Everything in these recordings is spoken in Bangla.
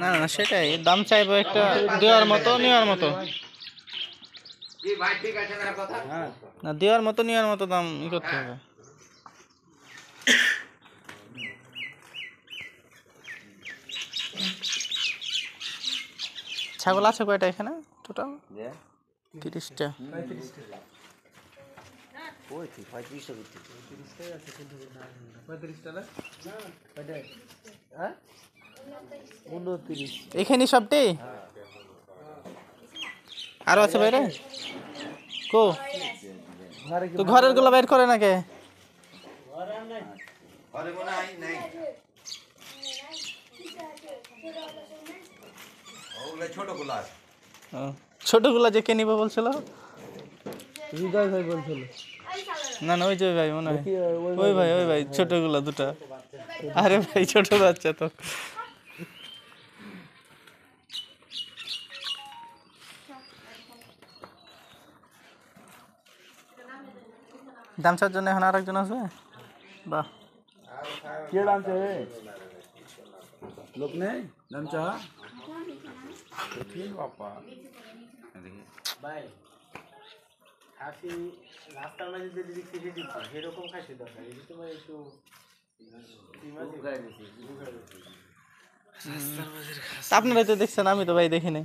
না না সেটাই দাম চাইবো একটা দেওয়ার মতো নেওয়ার মতো হ্যাঁ। না দেওয়ার মতো নেওয়ার মতো দাম ই করতে হ্যাঁ। হবে ছাগল আছে কয়টা এখানে টোটাল তিরিশটা পঁয়ত্রিশটা পঁয়ত্রিশটা আছে হ্যাঁ? এখানে সবটাই আরো আছে বাইরে কো তো ঘরের গুলো বাইর করে না কে ছোটগুলা যে কে নিবে বলছিল হৃদয় ভাই বলছিল না না ওই যে ভাই মনে হয় ওই ভাই ওই ভাই ছোটগুলো দুটা আরে ভাই ছোট বাচ্চা তো ডান্সার জন্য এখন আর একজন আছে বাহ কে ডান্স লোক নেই ডান্সা দেখি বাবা দেখি বাই খাসি রাস্তার মাঝে যদি যদি ফিরে দিত সেরকম খাসি দরকার এটি তোমার একটু আপনারা তো দেখছেন আমি তো ভাই দেখি নাই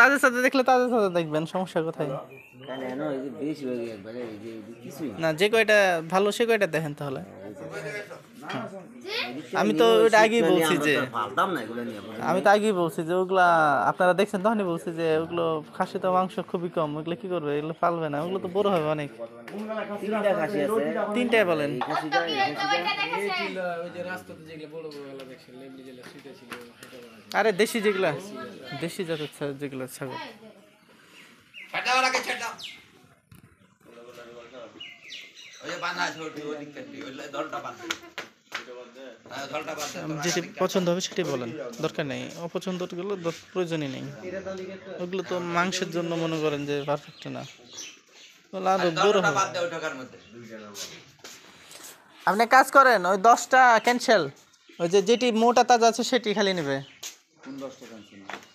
তাদের সাথে দেখলে তাদের সাথে দেখবেন সমস্যা কোথায় মানে না যে কয়টা ভালো সে কয়টা দেখেন তাহলে হ্যাঁ, আমি তো ওইটা আগেই বলছি যে আমি তো আগেই বলছি যে ওগুলা আপনারা দেখছেন তখনই বলছি যে ওগুলো খাসি তো মাংস খুবই কম ওগুলো কি করবে এগুলো পালবে না ওগুলো তো বড় হবে অনেক তিনটাই বলেন আরে দেশি যেগুলো দেশি জাতের যেগুলো ছাগল ওই ছোট ওই দিকটা ওই দলটা বানা যেটি পছন্দ হবে সেটি বলেন দরকার নেই অপছন্দ অপছন্দগুলো প্রয়োজনই নেই ওগুলো তো মাংসের জন্য মনে করেন যে পারফেক্ট না আরো আচ্ছা, বড় আপনি কাজ করেন ওই দশটা ক্যান্সেল ওই যে যেটি মোটা তাজা আছে সেটি খালি নেবে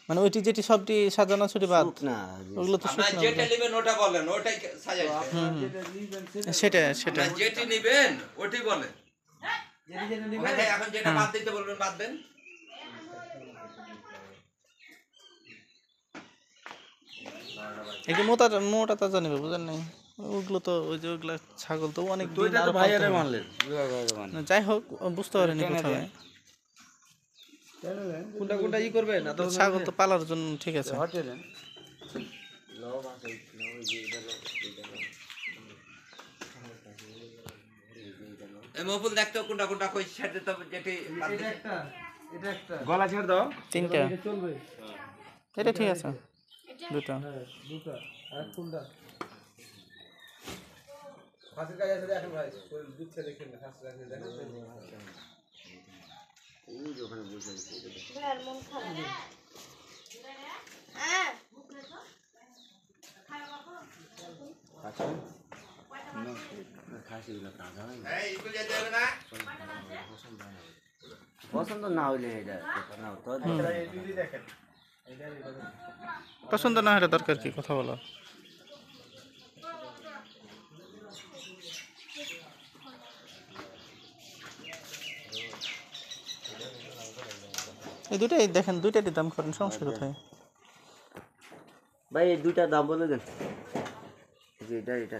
মানে ওইটি যেটি সবটি সাজানো ছুটি বাদ ওগুলো তো শুকনা যেটা সেটা সেটা যেটি নেবেন ওটি বলেন হ্যাঁ, হ্যাঁ। মোটা মোটা বুঝেন ওগুলো তো ওই যে ছাগল তো অনেক যাই হোক বুঝতে পারেনি করবে না ছাগল তো পালার জন্য ঠিক আছে মহফুল দেখতো কোনটা কোনটা কই সেটা তো যেটি এটা একটা এটা একটা গলা ছেড়ে দাও তিনটা চলবে এটা ঠিক আছে দুটো হ্যাঁ, দুটো আর কোনটা ফাঁসের কাজ আছে দেখেন ভাই দুধটা দেখেন ফাঁসের কাজ দেখেন ওই ওখানে আছে মন হ্যাঁ আচ্ছা পছন্দ না হইলে পছন্দ না হলে দরকার কি কথা বলো এই দুটাই দেখেন দুইটাই দাম করেন সমস্যা আচ্ছা। কোথায় ভাই এই দুইটা দাম বলে দেন এটা এটা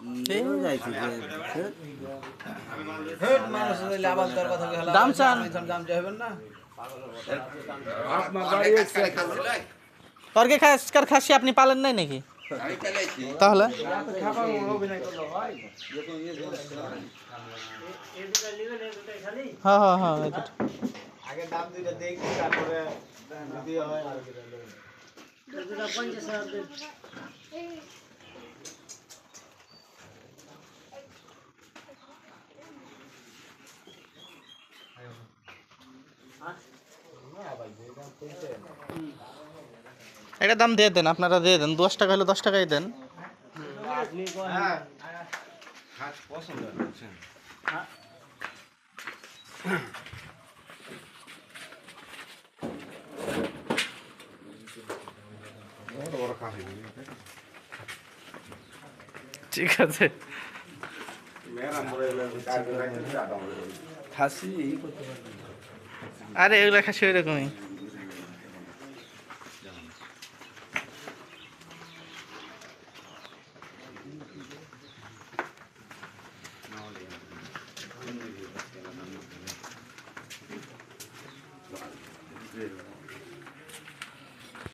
বর্তমান কিছুই না হড় মানসে লাভান্তর কথা হল দামসান দাম জাম যাবেন না আত্মবাড়িও থেকে খায় পরকে খাস কর কাশি আপনি পালন নাই নেকি তাহলে তাহলে এডি ভ্যালু নে দুটো খালি হ্যাঁ হ্যাঁ হ্যাঁ আগে দাম দুটো দেখি তারপরে যদি হয় দুটো 50000 এটা দাম দিয়ে দেন আপনারা দিয়ে দেন দশ টাকা হলে দশ টাকাই দেন ঠিক আছে খাসি আরে এগুলো খাসি ওইরকমই Merci.